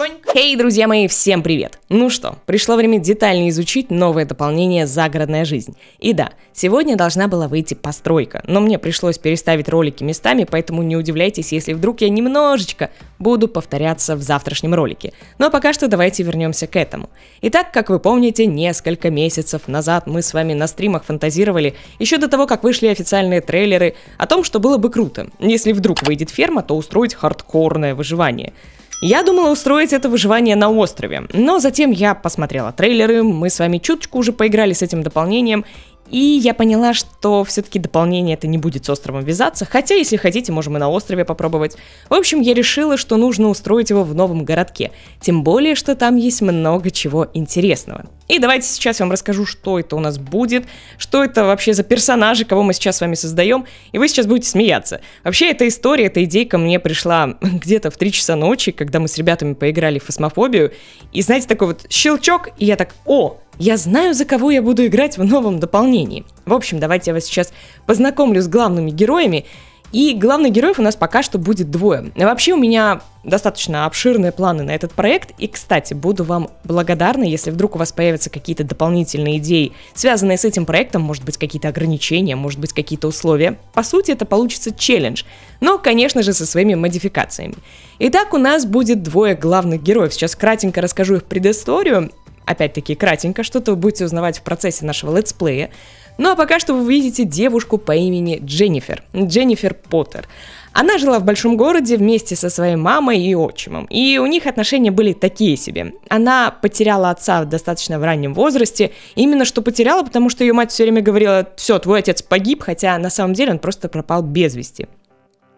Эй, hey, друзья мои, всем привет! Ну что, пришло время детально изучить новое дополнение «Загородная жизнь». И да, сегодня должна была выйти постройка, но мне пришлось переставить ролики местами, поэтому не удивляйтесь, если вдруг я немножечко буду повторяться в завтрашнем ролике. Но ну а пока что давайте вернемся к этому. Итак, как вы помните, несколько месяцев назад мы с вами на стримах фантазировали, еще до того, как вышли официальные трейлеры, о том, что было бы круто, если вдруг выйдет ферма, то устроить хардкорное выживание – я думала устроить это выживание на острове, но затем я посмотрела трейлеры, мы с вами чуточку уже поиграли с этим дополнением, и я поняла, что все-таки дополнение это не будет с островом вязаться, хотя, если хотите, можем и на острове попробовать. В общем, я решила, что нужно устроить его в новом городке, тем более, что там есть много чего интересного. И давайте сейчас я вам расскажу, что это у нас будет, что это вообще за персонажи, кого мы сейчас с вами создаем, и вы сейчас будете смеяться. Вообще, эта история, эта идейка мне пришла где-то в 3 часа ночи, когда мы с ребятами поиграли в фосмофобию, и знаете, такой вот щелчок, и я так, о, я знаю, за кого я буду играть в новом дополнении. В общем, давайте я вас сейчас познакомлю с главными героями. И главных героев у нас пока что будет двое. Вообще у меня достаточно обширные планы на этот проект. И, кстати, буду вам благодарна, если вдруг у вас появятся какие-то дополнительные идеи, связанные с этим проектом, может быть, какие-то ограничения, может быть, какие-то условия. По сути, это получится челлендж, но, конечно же, со своими модификациями. Итак, у нас будет двое главных героев. Сейчас кратенько расскажу их предысторию Опять-таки, кратенько, что-то вы будете узнавать в процессе нашего летсплея. Ну а пока что вы видите девушку по имени Дженнифер, Дженнифер Поттер. Она жила в большом городе вместе со своей мамой и отчимом, и у них отношения были такие себе. Она потеряла отца достаточно в раннем возрасте, именно что потеряла, потому что ее мать все время говорила, все, твой отец погиб, хотя на самом деле он просто пропал без вести.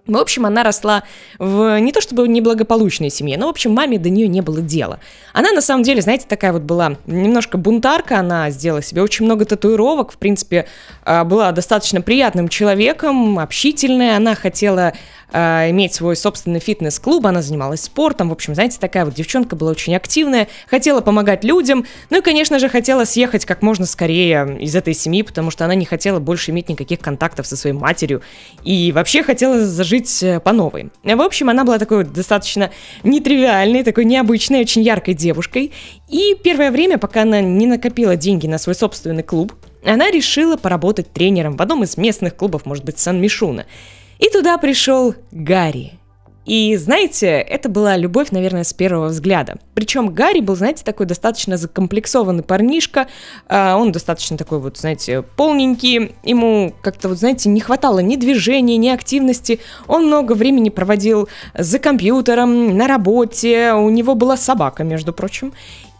В общем, она росла в не то чтобы неблагополучной семье, но, в общем, маме до нее не было дела. Она, на самом деле, знаете, такая вот была немножко бунтарка, она сделала себе очень много татуировок, в принципе, а, была достаточно приятным человеком, общительная, она хотела Э, иметь свой собственный фитнес-клуб, она занималась спортом, в общем, знаете, такая вот девчонка была очень активная, хотела помогать людям, ну и, конечно же, хотела съехать как можно скорее из этой семьи, потому что она не хотела больше иметь никаких контактов со своей матерью и вообще хотела зажить э, по новой. В общем, она была такой вот достаточно нетривиальной, такой необычной, очень яркой девушкой, и первое время, пока она не накопила деньги на свой собственный клуб, она решила поработать тренером в одном из местных клубов, может быть, Сан-Мишуна. И туда пришел Гарри. И знаете, это была любовь, наверное, с первого взгляда. Причем Гарри был, знаете, такой достаточно закомплексованный парнишка. А, он достаточно такой вот, знаете, полненький. Ему как-то, вот, знаете, не хватало ни движения, ни активности. Он много времени проводил за компьютером, на работе. У него была собака, между прочим.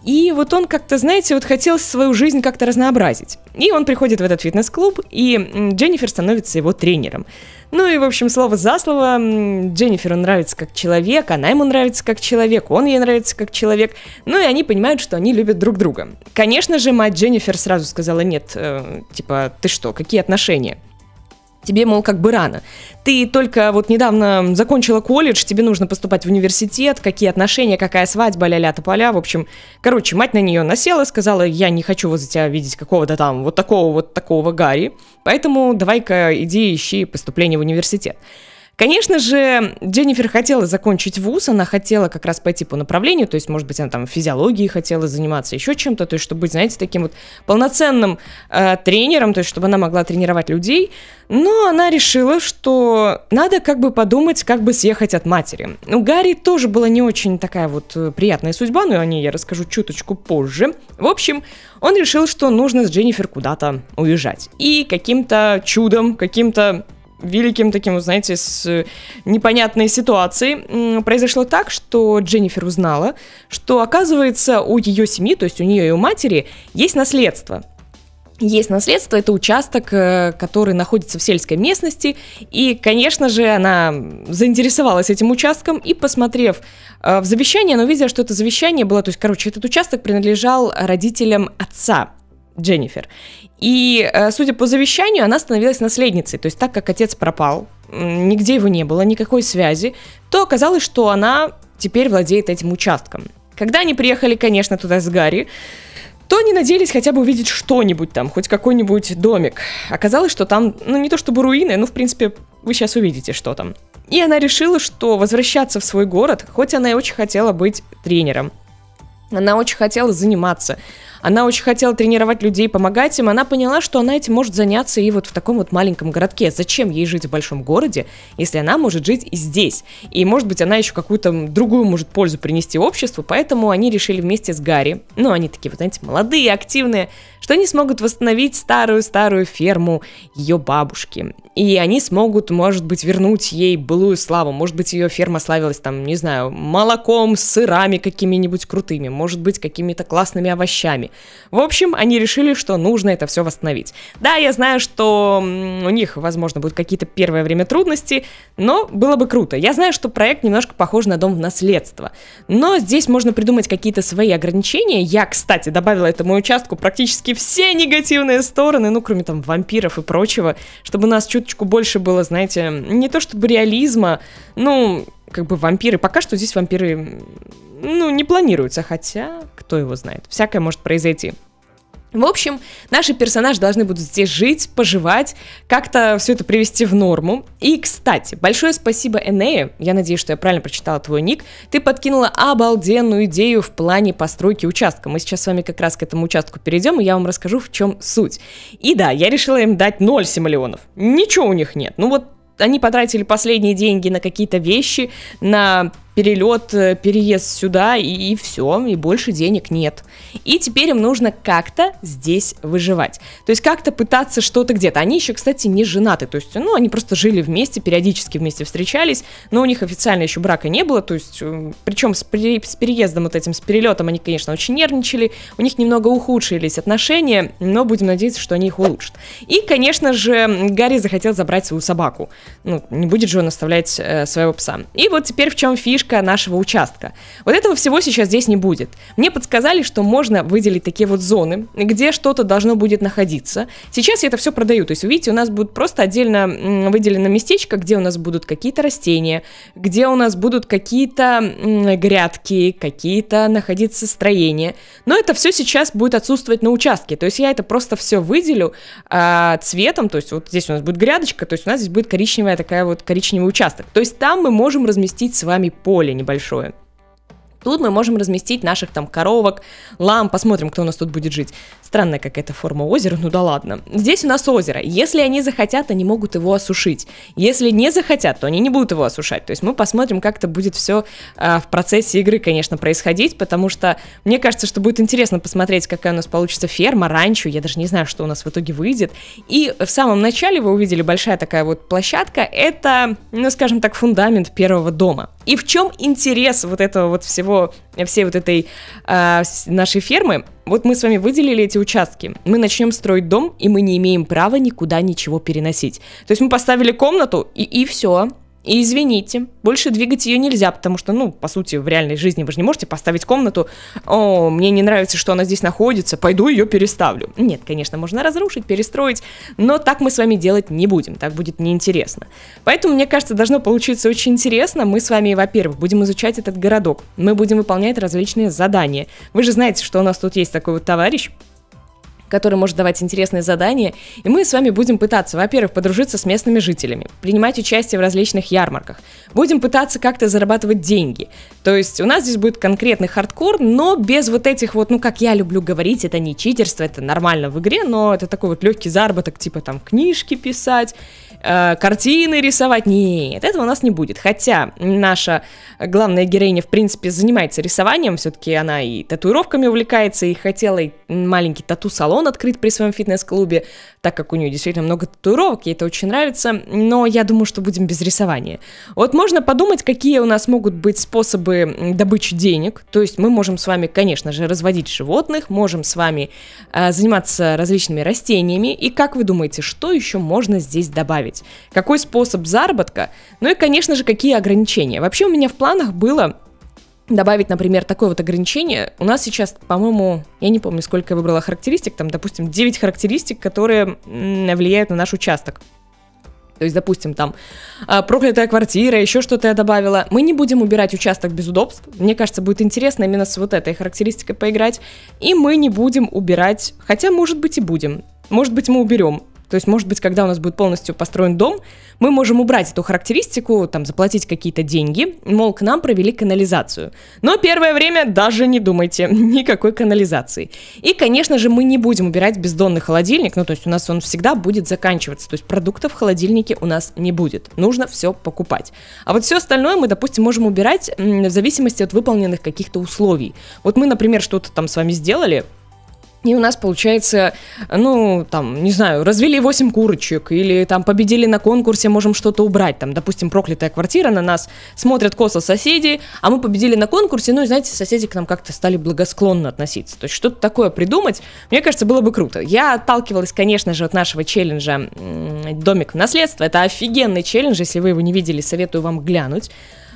И вот он как-то, знаете, вот хотел свою жизнь как-то разнообразить. И он приходит в этот фитнес-клуб, и Дженнифер становится его тренером. Ну и, в общем, слово за слово, Дженниферу нравится как человек, она ему нравится как человек, он ей нравится как человек. Ну и они понимают, что они любят друг друга. Конечно же, мать Дженнифер сразу сказала, нет, э, типа, ты что, какие отношения? тебе, мол, как бы рано. Ты только вот недавно закончила колледж, тебе нужно поступать в университет, какие отношения, какая свадьба, ля-ля, тополя, в общем. Короче, мать на нее насела, сказала, я не хочу вот за тебя видеть какого-то там вот такого вот такого Гарри, поэтому давай-ка иди ищи поступление в университет. Конечно же, Дженнифер хотела закончить вуз, она хотела как раз пойти по направлению, то есть, может быть, она там физиологией хотела заниматься, еще чем-то, то есть, чтобы быть, знаете, таким вот полноценным э, тренером, то есть, чтобы она могла тренировать людей. Но она решила, что надо как бы подумать, как бы съехать от матери. У Гарри тоже была не очень такая вот э, приятная судьба, но о ней я расскажу чуточку позже. В общем, он решил, что нужно с Дженнифер куда-то уезжать. И каким-то чудом, каким-то великим таким, знаете, с э, непонятной ситуацией. Произошло так, что Дженнифер узнала, что оказывается у ее семьи, то есть у нее и у матери, есть наследство. Есть наследство, это участок, э, который находится в сельской местности, и, конечно же, она заинтересовалась этим участком, и, посмотрев э, в завещание, она увидела, что это завещание было, то есть, короче, этот участок принадлежал родителям отца – Дженнифер. И, э, судя по завещанию, она становилась наследницей. То есть, так как отец пропал, нигде его не было, никакой связи, то оказалось, что она теперь владеет этим участком. Когда они приехали, конечно, туда с Гарри, то они надеялись хотя бы увидеть что-нибудь там, хоть какой-нибудь домик. Оказалось, что там, ну не то чтобы руины, но в принципе вы сейчас увидите, что там. И она решила, что возвращаться в свой город, хоть она и очень хотела быть тренером. Она очень хотела заниматься. Она очень хотела тренировать людей, помогать им. Она поняла, что она этим может заняться и вот в таком вот маленьком городке. Зачем ей жить в большом городе, если она может жить и здесь? И, может быть, она еще какую-то другую может пользу принести обществу, поэтому они решили вместе с Гарри, ну, они такие, вот, знаете, молодые, активные, что они смогут восстановить старую-старую ферму ее бабушки. И они смогут, может быть, вернуть ей былую славу. Может быть, ее ферма славилась там, не знаю, молоком, сырами какими-нибудь крутыми, может быть, какими-то классными овощами. В общем, они решили, что нужно это все восстановить. Да, я знаю, что у них, возможно, будут какие-то первое время трудности, но было бы круто. Я знаю, что проект немножко похож на дом в наследство. Но здесь можно придумать какие-то свои ограничения. Я, кстати, добавила этому участку практически все негативные стороны, ну, кроме там вампиров и прочего, чтобы у нас чуточку больше было, знаете, не то чтобы реализма, ну, как бы вампиры. Пока что здесь вампиры, ну, не планируются, хотя, кто его знает, всякое может произойти. В общем, наши персонажи должны будут здесь жить, поживать, как-то все это привести в норму. И, кстати, большое спасибо Энея, я надеюсь, что я правильно прочитала твой ник, ты подкинула обалденную идею в плане постройки участка. Мы сейчас с вами как раз к этому участку перейдем, и я вам расскажу, в чем суть. И да, я решила им дать 0 симолеонов. Ничего у них нет. Ну вот они потратили последние деньги на какие-то вещи, на перелет, э, переезд сюда, и, и все, и больше денег нет. И теперь им нужно как-то здесь выживать. То есть как-то пытаться что-то где-то. Они еще, кстати, не женаты, то есть, ну, они просто жили вместе, периодически вместе встречались, но у них официально еще брака не было, то есть, э, причем с, пере, с переездом вот этим, с перелетом они, конечно, очень нервничали, у них немного ухудшились отношения, но будем надеяться, что они их улучшат. И, конечно же, Гарри захотел забрать свою собаку. Ну, не будет же он оставлять э, своего пса. И вот теперь в чем фишка фишка нашего участка. Вот этого всего сейчас здесь не будет. Мне подсказали, что можно выделить такие вот зоны, где что-то должно будет находиться. Сейчас я это все продаю, то есть, увидите, у нас будет просто отдельно выделено местечко, где у нас будут какие-то растения, где у нас будут какие-то грядки, какие-то находиться строения. Но это все сейчас будет отсутствовать на участке, то есть я это просто все выделю а, цветом, то есть вот здесь у нас будет грядочка, то есть у нас здесь будет коричневая такая вот коричневый участок. То есть там мы можем разместить с вами поле поле небольшое. Тут мы можем разместить наших там коровок, лам, посмотрим, кто у нас тут будет жить, Странная какая-то форма озера, ну да ладно. Здесь у нас озеро. Если они захотят, они могут его осушить. Если не захотят, то они не будут его осушать. То есть мы посмотрим, как это будет все а, в процессе игры, конечно, происходить, потому что мне кажется, что будет интересно посмотреть, какая у нас получится ферма, ранчо. Я даже не знаю, что у нас в итоге выйдет. И в самом начале вы увидели большая такая вот площадка. Это, ну скажем так, фундамент первого дома. И в чем интерес вот этого вот всего всей вот этой э, нашей фермы, вот мы с вами выделили эти участки. Мы начнем строить дом, и мы не имеем права никуда ничего переносить. То есть мы поставили комнату, и, и все. И извините, больше двигать ее нельзя, потому что, ну, по сути, в реальной жизни вы же не можете поставить комнату, о, мне не нравится, что она здесь находится, пойду ее переставлю. Нет, конечно, можно разрушить, перестроить, но так мы с вами делать не будем, так будет неинтересно. Поэтому, мне кажется, должно получиться очень интересно. Мы с вами, во-первых, будем изучать этот городок, мы будем выполнять различные задания. Вы же знаете, что у нас тут есть такой вот товарищ, который может давать интересные задания, и мы с вами будем пытаться, во-первых, подружиться с местными жителями, принимать участие в различных ярмарках, будем пытаться как-то зарабатывать деньги. То есть у нас здесь будет конкретный хардкор, но без вот этих вот, ну как я люблю говорить, это не читерство, это нормально в игре, но это такой вот легкий заработок, типа там книжки писать, Э, картины рисовать. Нет, этого у нас не будет. Хотя наша главная героиня, в принципе, занимается рисованием, все-таки она и татуировками увлекается, и хотела и маленький тату-салон открыть при своем фитнес-клубе, так как у нее действительно много татуировок, ей это очень нравится, но я думаю, что будем без рисования. Вот можно подумать, какие у нас могут быть способы добычи денег, то есть мы можем с вами, конечно же, разводить животных, можем с вами э, заниматься различными растениями, и как вы думаете, что еще можно здесь добавить? добавить, какой способ заработка, ну и, конечно же, какие ограничения. Вообще у меня в планах было добавить, например, такое вот ограничение. У нас сейчас, по-моему, я не помню, сколько я выбрала характеристик, там, допустим, 9 характеристик, которые влияют на наш участок. То есть, допустим, там а, проклятая квартира, еще что-то я добавила. Мы не будем убирать участок без удобств. Мне кажется, будет интересно именно с вот этой характеристикой поиграть. И мы не будем убирать, хотя, может быть, и будем. Может быть, мы уберем то есть, может быть, когда у нас будет полностью построен дом, мы можем убрать эту характеристику, там, заплатить какие-то деньги, мол, к нам провели канализацию. Но первое время даже не думайте, никакой канализации. И, конечно же, мы не будем убирать бездонный холодильник, ну, то есть у нас он всегда будет заканчиваться, то есть продуктов в холодильнике у нас не будет, нужно все покупать. А вот все остальное мы, допустим, можем убирать в зависимости от выполненных каких-то условий. Вот мы, например, что-то там с вами сделали, и у нас получается, ну, там, не знаю, развели 8 курочек или там победили на конкурсе, можем что-то убрать. Там, допустим, проклятая квартира, на нас смотрят косо соседи, а мы победили на конкурсе, ну, и, знаете, соседи к нам как-то стали благосклонно относиться. То есть что-то такое придумать, мне кажется, было бы круто. Я отталкивалась, конечно же, от нашего челленджа «Домик в наследство». Это офигенный челлендж, если вы его не видели, советую вам глянуть.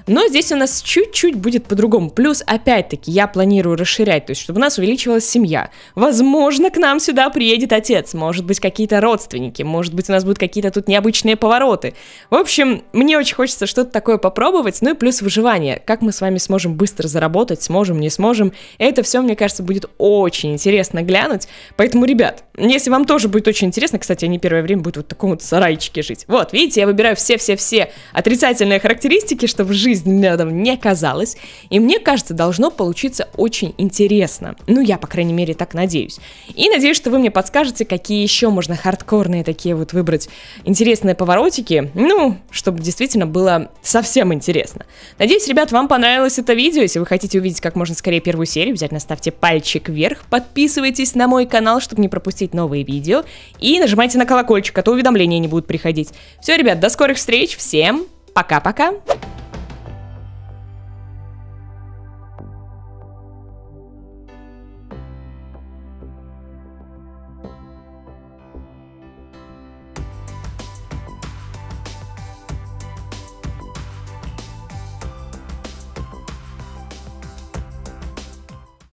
Но здесь у нас чуть-чуть будет по-другому. Плюс, опять-таки, я планирую расширять, то есть, чтобы у нас увеличивалась семья. Возможно, к нам сюда приедет отец, может быть, какие-то родственники, может быть, у нас будут какие-то тут необычные повороты. В общем, мне очень хочется что-то такое попробовать, ну и плюс выживание. Как мы с вами сможем быстро заработать, сможем, не сможем. Это все, мне кажется, будет очень интересно глянуть. Поэтому, ребят, если вам тоже будет очень интересно, кстати, они первое время будут вот в таком вот сарайчике жить. Вот, видите, я выбираю все-все-все отрицательные характеристики, чтобы жить жизни рядом не казалось, И мне кажется, должно получиться очень интересно. Ну, я, по крайней мере, так надеюсь. И надеюсь, что вы мне подскажете, какие еще можно хардкорные такие вот выбрать интересные поворотики. Ну, чтобы действительно было совсем интересно. Надеюсь, ребят, вам понравилось это видео. Если вы хотите увидеть как можно скорее первую серию, обязательно ставьте пальчик вверх. Подписывайтесь на мой канал, чтобы не пропустить новые видео. И нажимайте на колокольчик, а то уведомления не будут приходить. Все, ребят, до скорых встреч. Всем пока-пока.